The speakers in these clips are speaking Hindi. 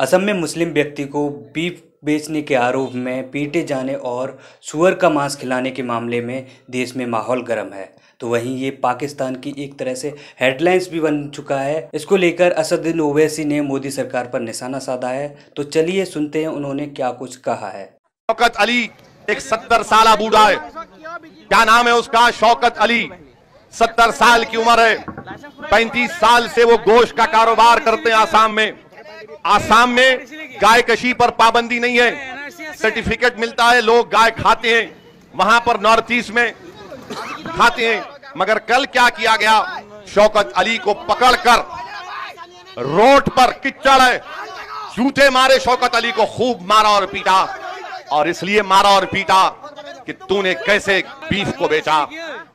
असम में मुस्लिम व्यक्ति को बीफ बेचने के आरोप में पीटे जाने और सुअर का मांस खिलाने के मामले में देश में माहौल गर्म है तो वहीं ये पाकिस्तान की एक तरह से हेडलाइंस भी बन चुका है इसको लेकर असदुद्दीन ओवैसी ने मोदी सरकार पर निशाना साधा है तो चलिए सुनते हैं उन्होंने क्या कुछ कहा है शौकत अली एक सत्तर साल बूढ़ा है क्या नाम है उसका शौकत अली सत्तर साल की उम्र है पैंतीस साल से वो गोश्त का कारोबार करते हैं आसाम में आसाम में गाय कशी पर पाबंदी नहीं है सर्टिफिकेट मिलता है लोग गाय खाते हैं वहां पर नॉर्थ ईस्ट में खाते हैं मगर कल क्या किया गया शौकत अली को पकड़कर रोड पर किच्चड़ है जूते मारे शौकत अली को खूब मारा और पीटा और इसलिए मारा और पीटा कि तूने कैसे बीफ को बेचा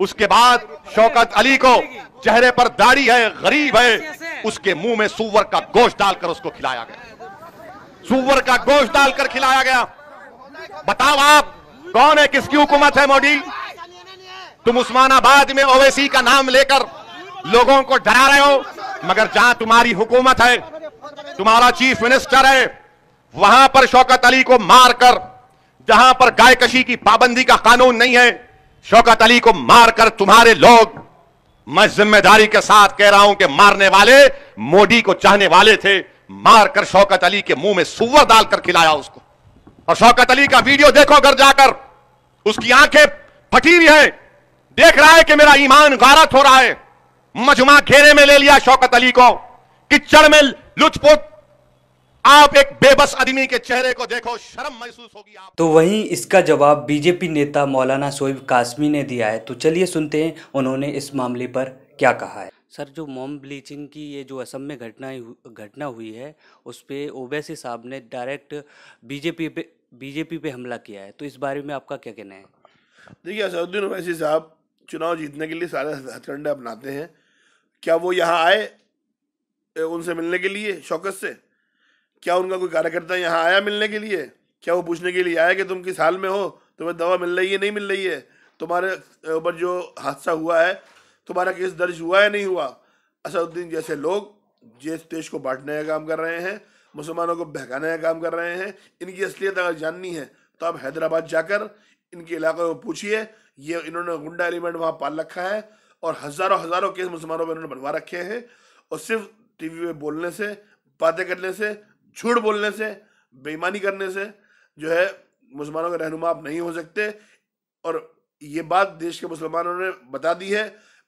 उसके बाद शौकत अली को चेहरे पर दाढ़ी है गरीब है उसके मुंह में सुवर का गोश्त डालकर उसको खिलाया गया सुअर का गोश्त डालकर खिलाया गया बताओ आप कौन है किसकी हुकूमत है मोदी तुम उस्मानाबाद में ओवैसी का नाम लेकर लोगों को डरा रहे हो मगर जहां तुम्हारी हुकूमत है तुम्हारा चीफ मिनिस्टर है वहां पर शौकत अली को मारकर जहां पर गायकशी की पाबंदी का कानून नहीं है शौकत अली को मारकर तुम्हारे लोग मैं जिम्मेदारी के साथ कह रहा हूं कि मारने वाले मोदी को चाहने वाले थे मारकर शौकत अली के मुंह में सुअर डालकर खिलाया उसको और शौकत अली का वीडियो देखो घर जाकर उसकी आंखें फटी हुई है देख रहा है कि मेरा ईमान गारत हो रहा है मजमा घेरे में ले लिया शौकत अली को किचड़ में लुचपुट आप एक बेबस आदमी के चेहरे को देखो शर्म महसूस होगी आप तो वहीं इसका जवाब बीजेपी नेता मौलाना शोएब कासमी ने दिया है तो चलिए सुनते हैं उन्होंने इस मामले पर क्या कहा है सर जो मोम ब्लीचिंग की ये जो असम में घटना घटना हुई है उस पर ओबैसी साहब ने डायरेक्ट बीजेपी पे बीजेपी पे हमला किया है तो इस बारे में आपका क्या कहना है देखिए असदुद्दीन ओवैसी साहब चुनाव जीतने के लिए सारे हथकंडे अपनाते हैं क्या वो यहाँ आए उनसे मिलने के लिए शौकत से क्या उनका कोई कार्यकर्ता यहाँ आया मिलने के लिए क्या वो पूछने के लिए आया कि तुम किस हाल में हो तुम्हें दवा मिल रही है नहीं मिल रही है तुम्हारे ऊपर जो हादसा हुआ है तुम्हारा केस दर्ज हुआ है नहीं हुआ असदुद्दीन जैसे लोग जिस देश को बांटने का काम कर रहे हैं मुसलमानों को बहकाने का काम कर रहे हैं इनकी असलियत अगर जाननी है तो आप हैदराबाद जाकर इनके इलाकों में पूछिए ये इन्होंने गुंडा एलिमेंट वहाँ पाल रखा है और हज़ारों हज़ारों केस मुसलमानों पर इन्होंने बनवा रखे हैं और सिर्फ टीवी पे बोलने से बातें करने से झूठ बोलने से बेईमानी करने से जो है मुसलमानों के रहनुमा आप नहीं हो सकते और ये बात देश के मुसलमानों ने बता दी है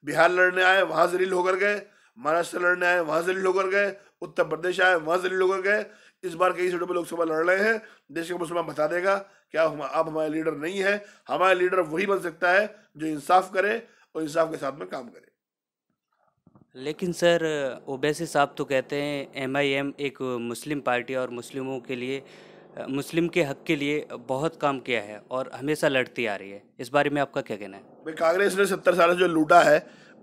बिहार लड़ने आए वहाँ जलील होकर गए महाराष्ट्र लड़ने आए वहाँ जलील होकर गए उत्तर प्रदेश आए वहाँ जलील होकर गए इस बार कई सीटों पर लोकसभा लड़ रहे हैं देश के मुसलमान बता देगा कि आप आप हमारे लीडर नहीं है हमारे लीडर वही बन सकता है जो इंसाफ करे और इंसाफ के साथ में काम करे लेकिन सर ओबैसी साहब तो कहते हैं एम आई एम एक मुस्लिम पार्टी और मुस्लिमों के लिए मुस्लिम के हक के लिए बहुत काम किया है और हमेशा लड़ती आ रही है इस बारे में आपका क्या कहना है भाई कांग्रेस ने सत्तर साल से जो लूटा है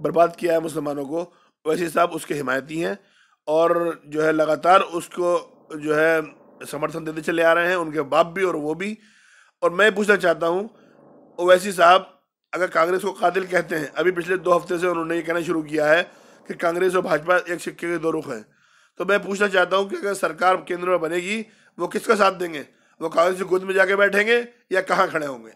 बर्बाद किया है मुसलमानों को वैसे साहब उसके हिमायती हैं और जो है लगातार उसको जो है समर्थन देते चले आ रहे हैं उनके बाप भी और वो भी और मैं पूछना चाहता हूँ ओवैसी साहब अगर कांग्रेस को कातिल कहते हैं अभी पिछले दो हफ्ते से उन्होंने ये कहना शुरू किया है कि कांग्रेस और भाजपा एक सिक्के के दो रुख हैं तो मैं पूछना चाहता हूँ कि अगर सरकार केंद्र में बनेगी वो किसका साथ देंगे वो कांग्रेस की गोद में जाके बैठेंगे या कहाँ खड़े होंगे